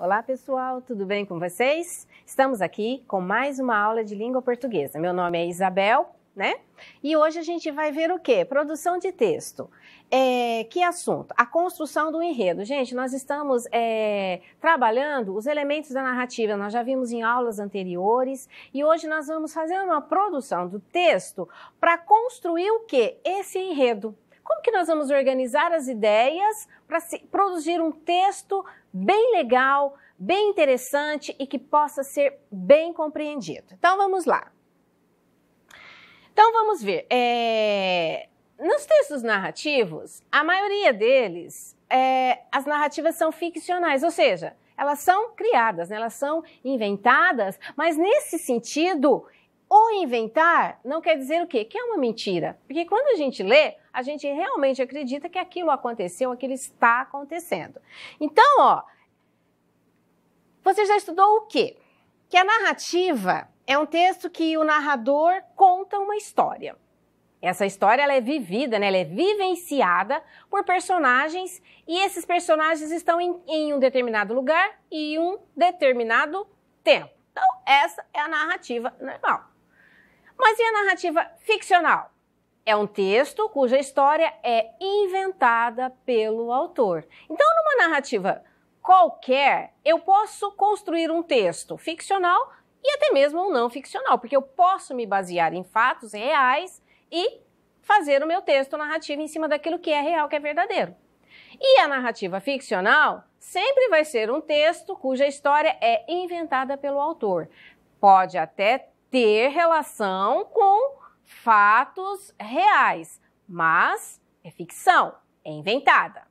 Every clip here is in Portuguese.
Olá, pessoal, tudo bem com vocês? Estamos aqui com mais uma aula de língua portuguesa. Meu nome é Isabel, né? E hoje a gente vai ver o que? Produção de texto. É, que assunto? A construção do enredo. Gente, nós estamos é, trabalhando os elementos da narrativa, nós já vimos em aulas anteriores, e hoje nós vamos fazer uma produção do texto para construir o que? Esse enredo como que nós vamos organizar as ideias para produzir um texto bem legal, bem interessante e que possa ser bem compreendido. Então vamos lá. Então vamos ver. É... Nos textos narrativos, a maioria deles, é... as narrativas são ficcionais, ou seja, elas são criadas, né? elas são inventadas, mas nesse sentido, o inventar não quer dizer o quê? Que é uma mentira. Porque quando a gente lê, a gente realmente acredita que aquilo aconteceu, aquilo está acontecendo. Então, ó, você já estudou o quê? Que a narrativa é um texto que o narrador conta uma história. Essa história ela é vivida, né? ela é vivenciada por personagens e esses personagens estão em, em um determinado lugar e um determinado tempo. Então, essa é a narrativa normal. Mas e a narrativa ficcional? É um texto cuja história é inventada pelo autor. Então, numa narrativa qualquer, eu posso construir um texto ficcional e até mesmo um não ficcional, porque eu posso me basear em fatos reais e fazer o meu texto narrativo em cima daquilo que é real, que é verdadeiro. E a narrativa ficcional sempre vai ser um texto cuja história é inventada pelo autor. Pode até ter relação com fatos reais, mas é ficção, é inventada.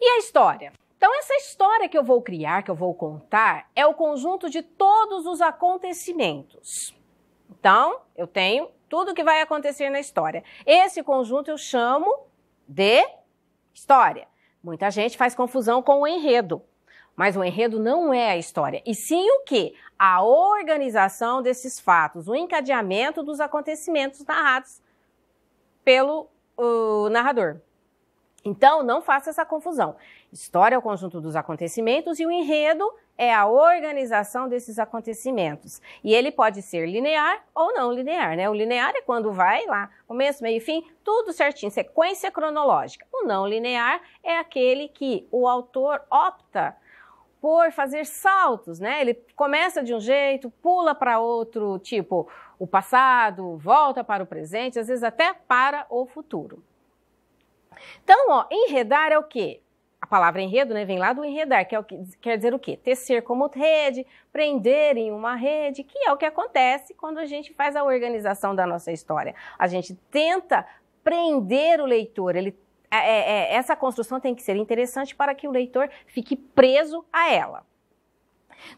E a história? Então, essa história que eu vou criar, que eu vou contar, é o conjunto de todos os acontecimentos. Então, eu tenho tudo que vai acontecer na história. Esse conjunto eu chamo de história. Muita gente faz confusão com o enredo. Mas o enredo não é a história, e sim o que? A organização desses fatos, o encadeamento dos acontecimentos narrados pelo narrador. Então, não faça essa confusão. História é o conjunto dos acontecimentos e o enredo é a organização desses acontecimentos. E ele pode ser linear ou não linear, né? O linear é quando vai lá, começo, meio e fim, tudo certinho, sequência cronológica. O não linear é aquele que o autor opta por fazer saltos, né? Ele começa de um jeito, pula para outro, tipo o passado, volta para o presente, às vezes até para o futuro. Então, ó, enredar é o quê? A palavra enredo né, vem lá do enredar, que, é o que quer dizer o quê? Tecer como rede, prender em uma rede, que é o que acontece quando a gente faz a organização da nossa história. A gente tenta prender o leitor, ele é, é, essa construção tem que ser interessante para que o leitor fique preso a ela.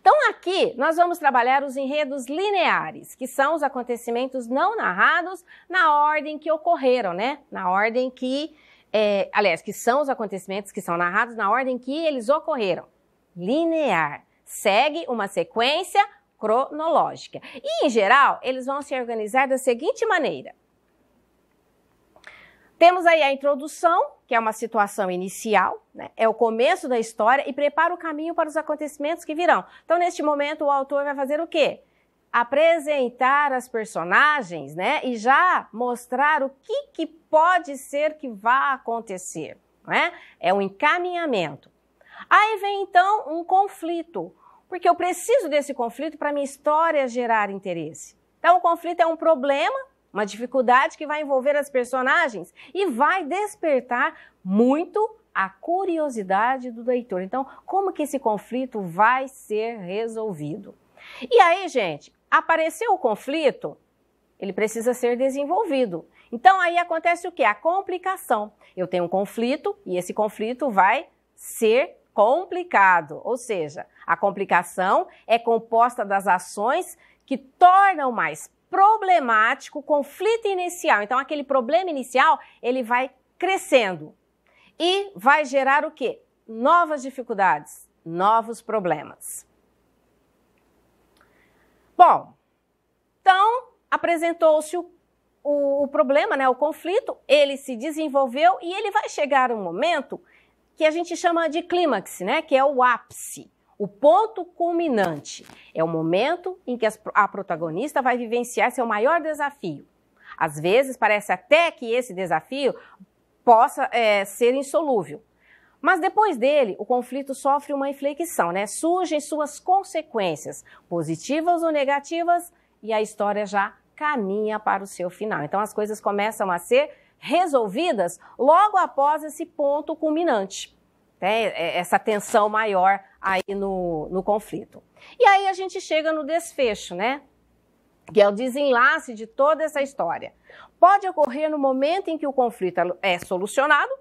Então, aqui nós vamos trabalhar os enredos lineares, que são os acontecimentos não narrados na ordem que ocorreram, né? Na ordem que. É, aliás, que são os acontecimentos que são narrados na ordem que eles ocorreram. Linear. Segue uma sequência cronológica. E, em geral, eles vão se organizar da seguinte maneira: temos aí a introdução, que é uma situação inicial, né? é o começo da história e prepara o caminho para os acontecimentos que virão. Então, neste momento, o autor vai fazer o quê? Apresentar as personagens, né? E já mostrar o que, que pode ser que vá acontecer, né? É um encaminhamento. Aí vem então um conflito, porque eu preciso desse conflito para minha história gerar interesse. Então, o conflito é um problema uma dificuldade que vai envolver as personagens e vai despertar muito a curiosidade do leitor. Então, como que esse conflito vai ser resolvido? E aí, gente, apareceu o conflito, ele precisa ser desenvolvido. Então aí acontece o que? A complicação. Eu tenho um conflito e esse conflito vai ser complicado, ou seja, a complicação é composta das ações que tornam mais problemático, conflito inicial. Então, aquele problema inicial, ele vai crescendo e vai gerar o quê? Novas dificuldades, novos problemas. Bom, então apresentou-se o, o, o, problema, né, o conflito, ele se desenvolveu e ele vai chegar um momento que a gente chama de clímax, né, que é o ápice. O ponto culminante é o momento em que a protagonista vai vivenciar seu maior desafio. Às vezes, parece até que esse desafio possa é, ser insolúvel. Mas depois dele, o conflito sofre uma inflexão, né? Surgem suas consequências, positivas ou negativas, e a história já caminha para o seu final. Então as coisas começam a ser resolvidas logo após esse ponto culminante né, é, essa tensão maior aí no, no conflito. E aí a gente chega no desfecho, né? Que é o desenlace de toda essa história. Pode ocorrer no momento em que o conflito é, é solucionado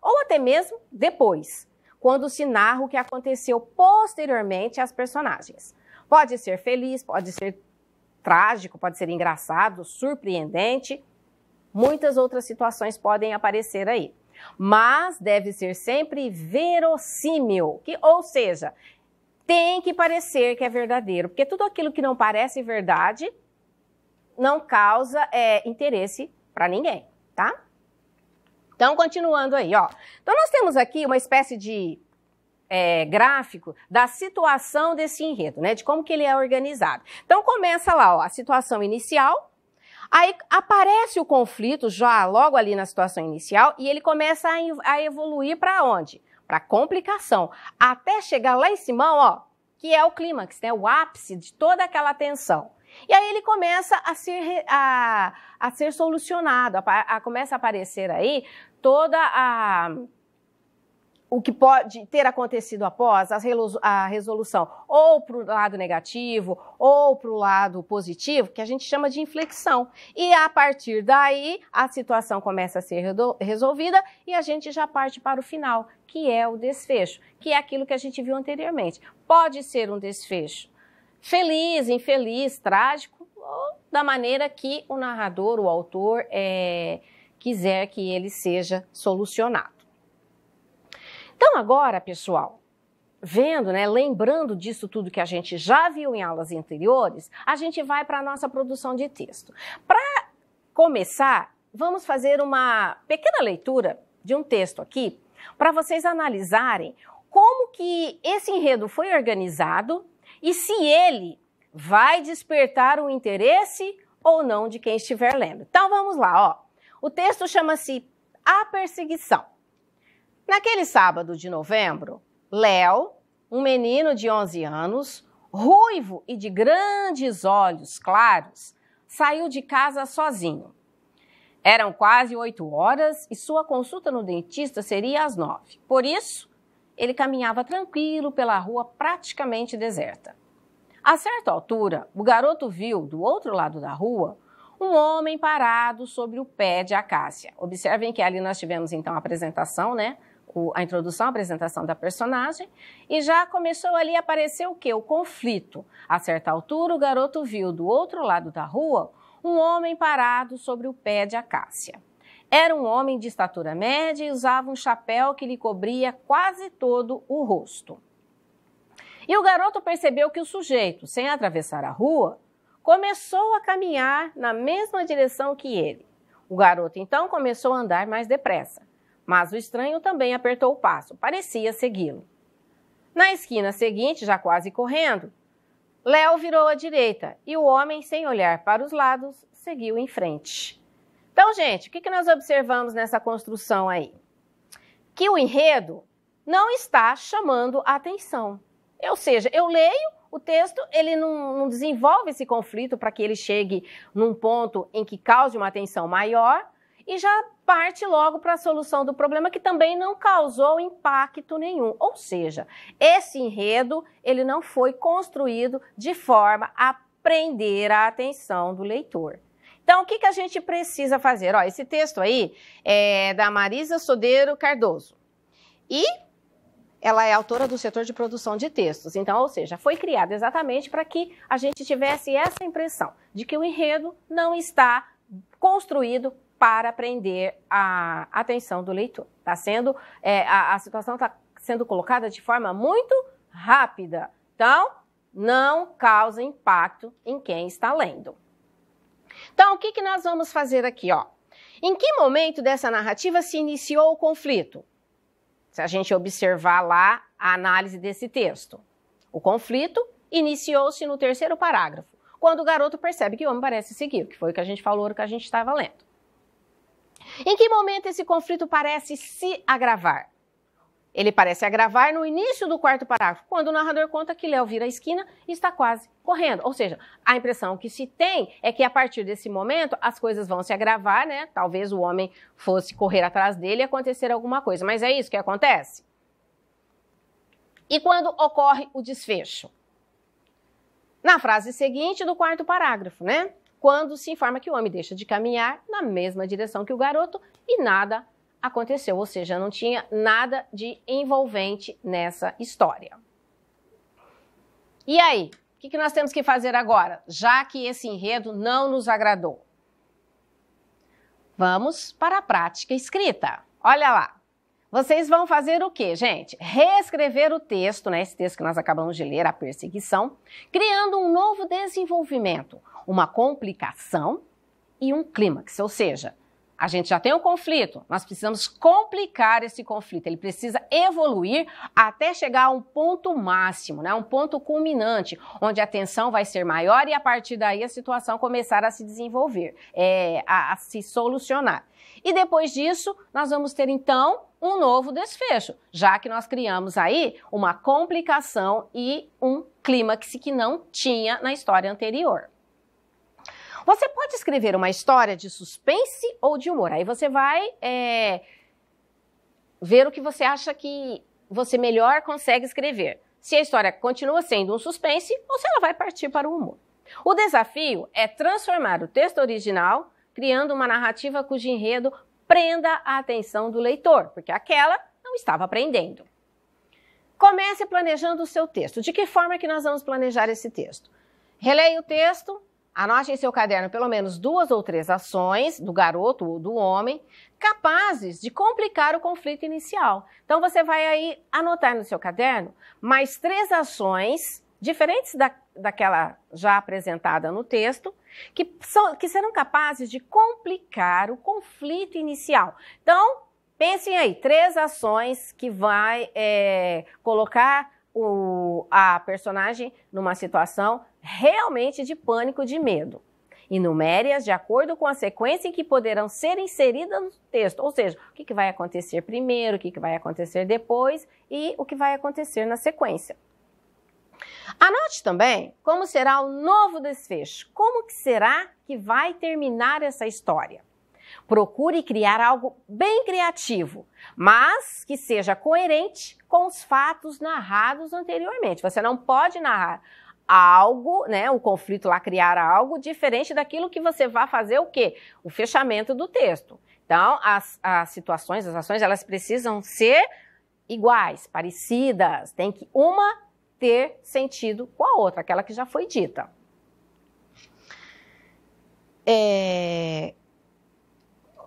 ou até mesmo depois, quando se narra o que aconteceu posteriormente às personagens. Pode ser feliz, pode ser trágico, pode ser engraçado, surpreendente. Muitas outras situações podem aparecer aí mas deve ser sempre verossímil, que, ou seja, tem que parecer que é verdadeiro, porque tudo aquilo que não parece verdade não causa é, interesse para ninguém, tá? Então, continuando aí, ó. Então, nós temos aqui uma espécie de é, gráfico da situação desse enredo, né? De como que ele é organizado. Então, começa lá, ó, a situação inicial, Aí aparece o conflito já logo ali na situação inicial e ele começa a, a evoluir para onde? Para complicação, até chegar lá em cima, ó, que é o clímax, né? O ápice de toda aquela tensão. E aí ele começa a ser, a, a ser solucionado, a, a, começa a aparecer aí toda a o que pode ter acontecido após a resolução, ou para o lado negativo, ou para o lado positivo, que a gente chama de inflexão. E a partir daí, a situação começa a ser resolvida e a gente já parte para o final, que é o desfecho, que é aquilo que a gente viu anteriormente. Pode ser um desfecho feliz, infeliz, trágico, ou da maneira que o narrador, o autor, é, quiser que ele seja solucionado. Então, agora, pessoal, vendo, né, lembrando disso tudo que a gente já viu em aulas anteriores, a gente vai para a nossa produção de texto. Para começar, vamos fazer uma pequena leitura de um texto aqui para vocês analisarem como que esse enredo foi organizado e se ele vai despertar o interesse ou não de quem estiver lendo. Então vamos lá, ó. O texto chama-se A Perseguição. Naquele sábado de novembro, Léo, um menino de 11 anos, ruivo e de grandes olhos claros, saiu de casa sozinho. Eram quase oito horas e sua consulta no dentista seria às nove. Por isso, ele caminhava tranquilo pela rua praticamente deserta. A certa altura, o garoto viu, do outro lado da rua, um homem parado sobre o pé de acácia. Observem que ali nós tivemos então a apresentação, né? a introdução, a apresentação da personagem, e já começou ali a aparecer o quê? O conflito. A certa altura, o garoto viu do outro lado da rua um homem parado sobre o pé de acácia. Era um homem de estatura média e usava um chapéu que lhe cobria quase todo o rosto. E o garoto percebeu que o sujeito, sem atravessar a rua, começou a caminhar na mesma direção que ele. O garoto então começou a andar mais depressa mas o estranho também apertou o passo, parecia segui-lo. Na esquina seguinte, já quase correndo, Léo virou à direita e o homem, sem olhar para os lados, seguiu em frente. Então, gente, o que nós observamos nessa construção aí? Que o enredo não está chamando a atenção. Ou seja, eu leio o texto, ele não, não desenvolve esse conflito para que ele chegue num ponto em que cause uma atenção maior, e já parte logo para a solução do problema que também não causou impacto nenhum. Ou seja, esse enredo ele não foi construído de forma a prender a atenção do leitor. Então, o que, que a gente precisa fazer? Ó, esse texto aí é da Marisa Sodeiro Cardoso. E ela é autora do setor de produção de textos. Então, ou seja, foi criado exatamente para que a gente tivesse essa impressão de que o enredo não está construído para prender a atenção do leitor. Tá sendo, é, a, a situação está sendo colocada de forma muito rápida. Então, não causa impacto em quem está lendo. Então, o que, que nós vamos fazer aqui? Ó? Em que momento dessa narrativa se iniciou o conflito? Se a gente observar lá a análise desse texto. O conflito iniciou-se no terceiro parágrafo, quando o garoto percebe que o homem parece seguir, que foi o que a gente falou, o que a gente estava lendo. Em que momento esse conflito parece se agravar? Ele parece agravar no início do quarto parágrafo, quando o narrador conta que Léo vira a esquina e está quase correndo. Ou seja, a impressão que se tem é que a partir desse momento as coisas vão se agravar, né? Talvez o homem fosse correr atrás dele e acontecer alguma coisa. Mas é isso que acontece. E quando ocorre o desfecho? Na frase seguinte do quarto parágrafo, né? quando se informa que o homem deixa de caminhar na mesma direção que o garoto e nada aconteceu, ou seja, não tinha nada de envolvente nessa história. E aí, o que, que nós temos que fazer agora, já que esse enredo não nos agradou? Vamos para a prática escrita. Olha lá. Vocês vão fazer o quê, gente? Reescrever o texto, né, esse texto que nós acabamos de ler, A Perseguição, criando um novo desenvolvimento, uma complicação e um clímax, ou seja, a gente já tem um conflito, nós precisamos complicar esse conflito, ele precisa evoluir até chegar a um ponto máximo, né? um ponto culminante, onde a tensão vai ser maior e a partir daí a situação começar a se desenvolver, é, a, a se solucionar. E depois disso, nós vamos ter então um novo desfecho, já que nós criamos aí uma complicação e um clímax que não tinha na história anterior. Você pode escrever uma história de suspense ou de humor. Aí você vai é, ver o que você acha que você melhor consegue escrever. Se a história continua sendo um suspense ou se ela vai partir para o humor. O desafio é transformar o texto original, criando uma narrativa cujo enredo prenda a atenção do leitor, porque aquela não estava aprendendo. Comece planejando o seu texto. De que forma que nós vamos planejar esse texto? Releia o texto, Anote em seu caderno pelo menos duas ou três ações do garoto ou do homem capazes de complicar o conflito inicial. Então você vai aí anotar no seu caderno mais três ações diferentes da, daquela já apresentada no texto que, são, que serão capazes de complicar o conflito inicial. Então pensem aí três ações que vai é, colocar o, a personagem numa situação realmente de pânico, de medo. enumere de acordo com a sequência em que poderão ser inseridas no texto, ou seja, o que, que vai acontecer primeiro, o que, que vai acontecer depois e o que vai acontecer na sequência. Anote também como será o novo desfecho, como que será que vai terminar essa história. Procure criar algo bem criativo, mas que seja coerente com os fatos narrados anteriormente. Você não pode narrar algo, né, o conflito lá criar algo diferente daquilo que você vai fazer o quê? O fechamento do texto. Então, as, as situações, as ações, elas precisam ser iguais, parecidas, tem que uma ter sentido com a outra, aquela que já foi dita. É,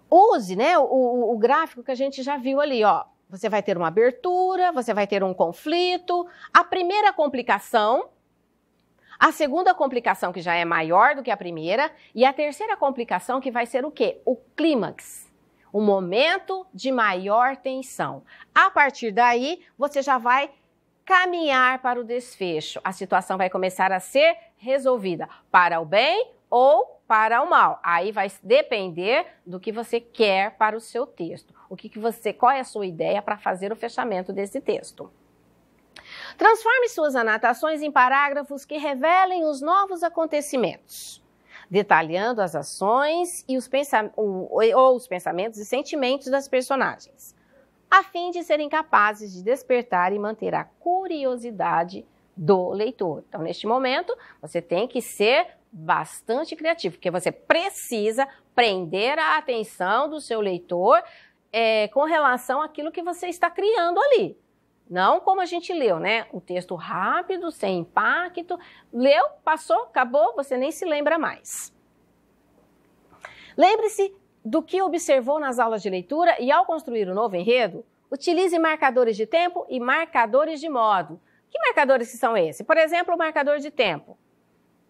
use né, o, o gráfico que a gente já viu ali, ó. Você vai ter uma abertura, você vai ter um conflito. A primeira complicação, a segunda complicação que já é maior do que a primeira e a terceira complicação que vai ser o quê? O clímax. O momento de maior tensão. A partir daí, você já vai caminhar para o desfecho. A situação vai começar a ser resolvida para o bem ou para o mal. Aí vai depender do que você quer para o seu texto. O que, que você, qual é a sua ideia para fazer o fechamento desse texto? Transforme suas anotações em parágrafos que revelem os novos acontecimentos, detalhando as ações e os ou os pensamentos e sentimentos das personagens, a fim de serem capazes de despertar e manter a curiosidade do leitor. Então, neste momento, você tem que ser bastante criativo, porque você precisa prender a atenção do seu leitor é, com relação àquilo que você está criando ali. Não como a gente leu, né? O texto rápido, sem impacto. Leu, passou, acabou, você nem se lembra mais. Lembre-se do que observou nas aulas de leitura e, ao construir o um novo enredo, utilize marcadores de tempo e marcadores de modo. Que marcadores são esses? Por exemplo, o marcador de tempo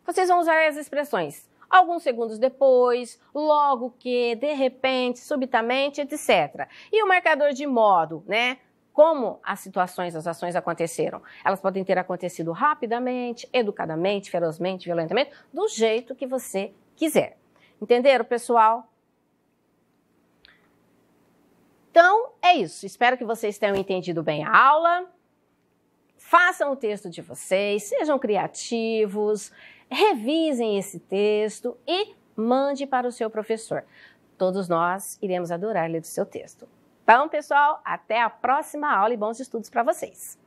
vocês vão usar as expressões alguns segundos depois, logo que, de repente, subitamente, etc. E o marcador de modo, né? Como as situações, as ações aconteceram? Elas podem ter acontecido rapidamente, educadamente, ferozmente, violentamente, do jeito que você quiser. Entenderam, pessoal? Então, é isso. Espero que vocês tenham entendido bem a aula. Façam o texto de vocês, sejam criativos, revisem esse texto e mande para o seu professor. Todos nós iremos adorar ler o seu texto. Então, pessoal, até a próxima aula e bons estudos para vocês!